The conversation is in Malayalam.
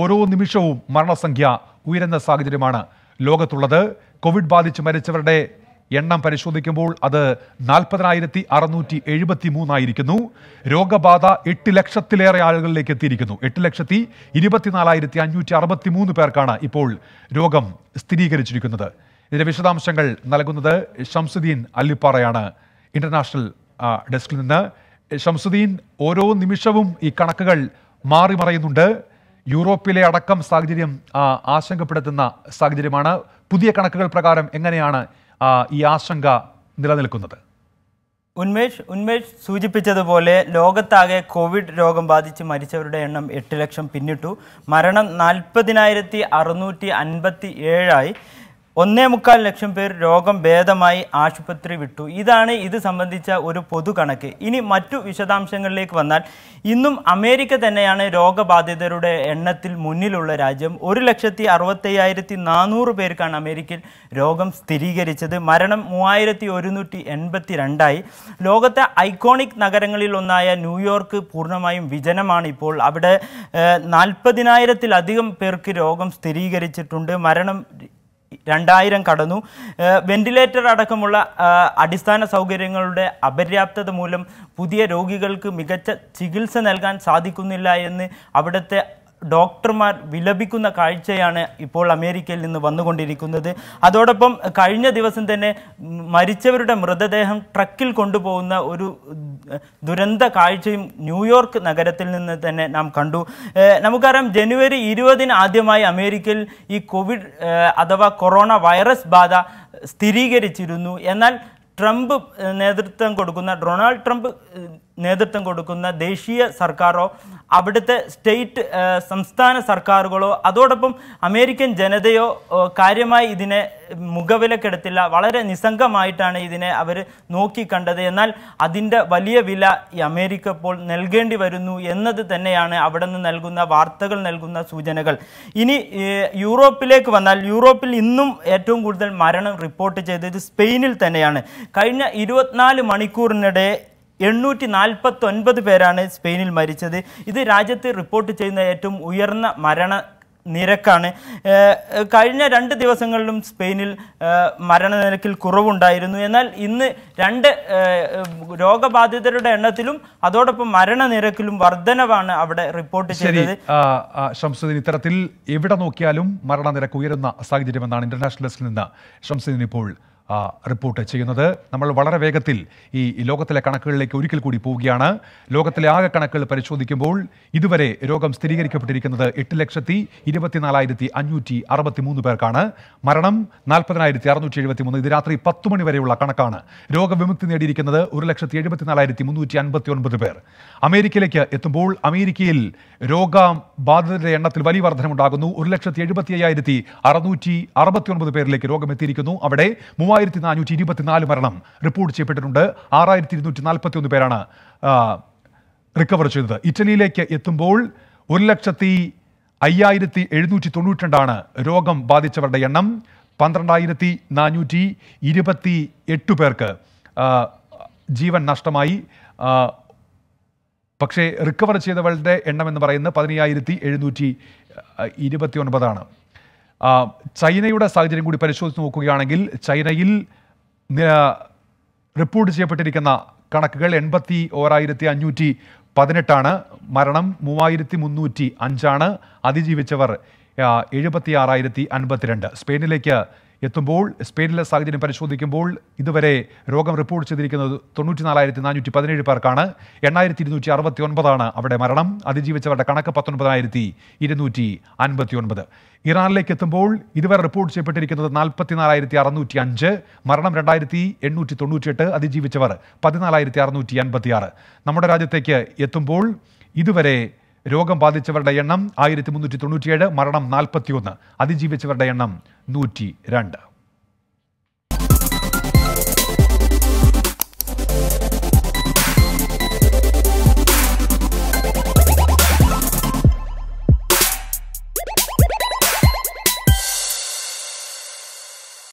ഓരോ നിമിഷവും മരണസംഖ്യ ഉയരുന്ന സാഹചര്യമാണ് ലോകത്തുള്ളത് കോവിഡ് ബാധിച്ച് മരിച്ചവരുടെ എണ്ണം പരിശോധിക്കുമ്പോൾ അത് നാൽപ്പതിനായിരത്തി അറുന്നൂറ്റി എഴുപത്തി മൂന്നായിരിക്കുന്നു രോഗബാധ എട്ട് ലക്ഷത്തിലേറെ ആളുകളിലേക്ക് എത്തിയിരിക്കുന്നു എട്ട് ലക്ഷത്തി ഇരുപത്തിനാലായിരത്തി അഞ്ഞൂറ്റി അറുപത്തി മൂന്ന് പേർക്കാണ് ഇപ്പോൾ രോഗം സ്ഥിരീകരിച്ചിരിക്കുന്നത് ഇതിന്റെ വിശദാംശങ്ങൾ നൽകുന്നത് ഷംസുദ്ദീൻ അല്ലിപ്പാറയാണ് ഇന്റർനാഷണൽ ഡെസ്കിൽ നിന്ന് ഷംസുദ്ദീൻ ഓരോ നിമിഷവും ഈ കണക്കുകൾ മാറി മറയുന്നുണ്ട് യൂറോപ്പിലെ അടക്കം സാഹചര്യം ആശങ്കപ്പെടുത്തുന്ന സാഹചര്യമാണ് പുതിയ കണക്കുകൾ പ്രകാരം എങ്ങനെയാണ് ഈ ആശങ്ക നിലനിൽക്കുന്നത് ഉന്മേഷ് ഉന്മേഷ് സൂചിപ്പിച്ചതുപോലെ ലോകത്താകെ കോവിഡ് രോഗം ബാധിച്ച് മരിച്ചവരുടെ എണ്ണം എട്ട് ലക്ഷം പിന്നിട്ടു മരണം നാൽപ്പതിനായിരത്തി അറുന്നൂറ്റി അൻപത്തി ഏഴായി ഒന്നേ മുക്കാൽ ലക്ഷം പേർ രോഗം ഭേദമായി ആശുപത്രി വിട്ടു ഇതാണ് ഇത് സംബന്ധിച്ച ഒരു കണക്ക് ഇനി മറ്റു വിശദാംശങ്ങളിലേക്ക് വന്നാൽ ഇന്നും അമേരിക്ക തന്നെയാണ് രോഗബാധിതരുടെ എണ്ണത്തിൽ മുന്നിലുള്ള രാജ്യം ഒരു ലക്ഷത്തി അറുപത്തയ്യായിരത്തി നാനൂറ് പേർക്കാണ് അമേരിക്കയിൽ രോഗം സ്ഥിരീകരിച്ചത് മരണം മൂവായിരത്തി ഒരുന്നൂറ്റി എൺപത്തി രണ്ടായി ലോകത്തെ ഐക്കോണിക് നഗരങ്ങളിൽ ഒന്നായ ന്യൂയോർക്ക് പൂർണ്ണമായും വിജനമാണ് ഇപ്പോൾ അവിടെ നാൽപ്പതിനായിരത്തിലധികം പേർക്ക് രോഗം സ്ഥിരീകരിച്ചിട്ടുണ്ട് മരണം രണ്ടായിരം കടന്നു വെന്റിലേറ്റർ അടക്കമുള്ള അടിസ്ഥാന സൗകര്യങ്ങളുടെ അപര്യാപ്തത മൂലം പുതിയ രോഗികൾക്ക് മികച്ച ചികിത്സ നൽകാൻ സാധിക്കുന്നില്ല എന്ന് അവിടുത്തെ ഡോക്ടർമാർ വിലപിക്കുന്ന കാഴ്ചയാണ് ഇപ്പോൾ അമേരിക്കയിൽ നിന്ന് വന്നുകൊണ്ടിരിക്കുന്നത് അതോടൊപ്പം കഴിഞ്ഞ ദിവസം തന്നെ മരിച്ചവരുടെ മൃതദേഹം ട്രക്കിൽ കൊണ്ടുപോകുന്ന ഒരു ദുരന്ത കാഴ്ചയും ന്യൂയോർക്ക് നഗരത്തിൽ നിന്ന് തന്നെ നാം കണ്ടു നമുക്കറിയാം ജനുവരി ഇരുപതിന് ആദ്യമായി അമേരിക്കയിൽ ഈ കോവിഡ് അഥവാ കൊറോണ വൈറസ് ബാധ സ്ഥിരീകരിച്ചിരുന്നു എന്നാൽ ട്രംപ് നേതൃത്വം കൊടുക്കുന്ന ഡൊണാൾഡ് ട്രംപ് നേതൃത്വം കൊടുക്കുന്ന ദേശീയ സർക്കാരോ അവിടുത്തെ സ്റ്റേറ്റ് സംസ്ഥാന സർക്കാരുകളോ അതോടൊപ്പം അമേരിക്കൻ ജനതയോ കാര്യമായി ഇതിനെ മുഖവിലക്കെടുത്തില്ല വളരെ നിസ്സംഗമായിട്ടാണ് ഇതിനെ അവർ നോക്കിക്കണ്ടത് എന്നാൽ അതിൻ്റെ വലിയ വില ഈ അമേരിക്ക ഇപ്പോൾ നൽകേണ്ടി വരുന്നു എന്നത് തന്നെയാണ് അവിടെ നിന്ന് നൽകുന്ന വാർത്തകൾ നൽകുന്ന സൂചനകൾ ഇനി യൂറോപ്പിലേക്ക് വന്നാൽ യൂറോപ്പിൽ ഇന്നും ഏറ്റവും കൂടുതൽ മരണം റിപ്പോർട്ട് ചെയ്തത് സ്പെയിനിൽ തന്നെയാണ് കഴിഞ്ഞ ഇരുപത്തിനാല് മണിക്കൂറിനിടെ എണ്ണൂറ്റി നാൽപ്പത്തൊൻപത് പേരാണ് സ്പെയിനിൽ മരിച്ചത് ഇത് രാജ്യത്ത് റിപ്പോർട്ട് ചെയ്യുന്ന ഏറ്റവും ഉയർന്ന മരണ നിരക്കാണ് കഴിഞ്ഞ രണ്ട് ദിവസങ്ങളിലും സ്പെയിനിൽ മരണനിരക്കിൽ കുറവുണ്ടായിരുന്നു എന്നാൽ ഇന്ന് രണ്ട് രോഗബാധിതരുടെ എണ്ണത്തിലും അതോടൊപ്പം മരണനിരക്കിലും വർധനവാണ് അവിടെ റിപ്പോർട്ട് ചെയ്തത് ശംസുദ്ദീൻ ഇത്തരത്തിൽ എവിടെ നോക്കിയാലും മരണനിരക്ക് ഉയരുന്ന സാഹചര്യമെന്നാണ് ഇന്റർനാഷണലിസ്റ്റിൽ നിന്ന് ഷംസുദ്ദീൻ ഇപ്പോൾ റിപ്പോർട്ട് ചെയ്യുന്നത് നമ്മൾ വളരെ വേഗത്തിൽ ഈ ലോകത്തിലെ കണക്കുകളിലേക്ക് ഒരിക്കൽ കൂടി പോവുകയാണ് ലോകത്തിലെ ആകെ കണക്കുകൾ പരിശോധിക്കുമ്പോൾ ഇതുവരെ രോഗം സ്ഥിരീകരിക്കപ്പെട്ടിരിക്കുന്നത് എട്ട് ലക്ഷത്തി ഇരുപത്തിനാലായിരത്തി അഞ്ഞൂറ്റി അറുപത്തി മൂന്ന് പേർക്കാണ് മരണം നാൽപ്പതിനായിരത്തി അറുന്നൂറ്റി എഴുപത്തി മൂന്ന് ഇത് രാത്രി പത്ത് മണി വരെയുള്ള കണക്കാണ് രോഗവിമുക്തി നേടിയിരിക്കുന്നത് ഒരു ലക്ഷത്തി എഴുപത്തിനാലായിരത്തി മുന്നൂറ്റി അൻപത്തി ഒൻപത് പേർ അമേരിക്കയിലേക്ക് എത്തുമ്പോൾ അമേരിക്കയിൽ രോഗബാധിതരുടെ എണ്ണത്തിൽ വലിയ വർധനമുണ്ടാകുന്നു ഒരു ലക്ഷത്തി എഴുപത്തി അയ്യായിരത്തി അറുന്നൂറ്റി അറുപത്തി ഒൻപത് പേരിലേക്ക് രോഗം എത്തിയിരിക്കുന്നു അവിടെ മൂവായിരത്തി മൂവായിരത്തി നാനൂറ്റി ഇരുപത്തിനാല് മരണം റിപ്പോർട്ട് ചെയ്യപ്പെട്ടിട്ടുണ്ട് ആറായിരത്തി ഇരുന്നൂറ്റി നാൽപ്പത്തി ഒന്ന് പേരാണ് റിക്കവർ ചെയ്തത് ഇറ്റലിയിലേക്ക് എത്തുമ്പോൾ ഒരു ലക്ഷത്തി അയ്യായിരത്തി എഴുന്നൂറ്റി തൊണ്ണൂറ്റിരണ്ടാണ് രോഗം ബാധിച്ചവരുടെ എണ്ണം പന്ത്രണ്ടായിരത്തി നാനൂറ്റി ഇരുപത്തി എട്ട് പേർക്ക് ജീവൻ നഷ്ടമായി പക്ഷേ റിക്കവർ ചെയ്തവരുടെ എണ്ണം എന്ന് പറയുന്നത് പതിനയ്യായിരത്തി എഴുന്നൂറ്റി ഇരുപത്തി ഒൻപതാണ് ചൈനയുടെ സാഹചര്യം കൂടി പരിശോധിച്ച് നോക്കുകയാണെങ്കിൽ ചൈനയിൽ റിപ്പോർട്ട് ചെയ്യപ്പെട്ടിരിക്കുന്ന കണക്കുകൾ എൺപത്തി ഓരായിരത്തി അഞ്ഞൂറ്റി പതിനെട്ടാണ് മരണം മൂവായിരത്തി മുന്നൂറ്റി അഞ്ചാണ് അതിജീവിച്ചവർ എഴുപത്തി ആറായിരത്തി അൻപത്തിരണ്ട് സ്പെയിനിലേക്ക് എത്തുമ്പോൾ സ്പെയിനിലെ സാഹചര്യം പരിശോധിക്കുമ്പോൾ ഇതുവരെ രോഗം റിപ്പോർട്ട് ചെയ്തിരിക്കുന്നത് തൊണ്ണൂറ്റി നാലായിരത്തി നാനൂറ്റി പതിനേഴ് പേർക്കാണ് എണ്ണായിരത്തി ഇരുന്നൂറ്റി അറുപത്തി ഒൻപതാണ് അവിടെ മരണം അതിജീവിച്ചവരുടെ കണക്ക് പത്തൊൻപതിനായിരത്തി ഇരുന്നൂറ്റി അൻപത്തി ഒൻപത് ഇറാനിലേക്ക് എത്തുമ്പോൾ ഇതുവരെ റിപ്പോർട്ട് ചെയ്യപ്പെട്ടിരിക്കുന്നത് നാൽപ്പത്തി നാലായിരത്തി അറുന്നൂറ്റി അഞ്ച് മരണം രണ്ടായിരത്തി എണ്ണൂറ്റി തൊണ്ണൂറ്റി എട്ട് അതിജീവിച്ചവർ പതിനാലായിരത്തി അറുന്നൂറ്റി അൻപത്തി ആറ് നമ്മുടെ രാജ്യത്തേക്ക് എത്തുമ്പോൾ ഇതുവരെ രോഗം ബാധിച്ചവരുടെ എണ്ണം ആയിരത്തി മുന്നൂറ്റി തൊണ്ണൂറ്റിയേഴ് മരണം നാൽപ്പത്തിയൊന്ന് അതിജീവിച്ചവരുടെ എണ്ണം നൂറ്റി രണ്ട്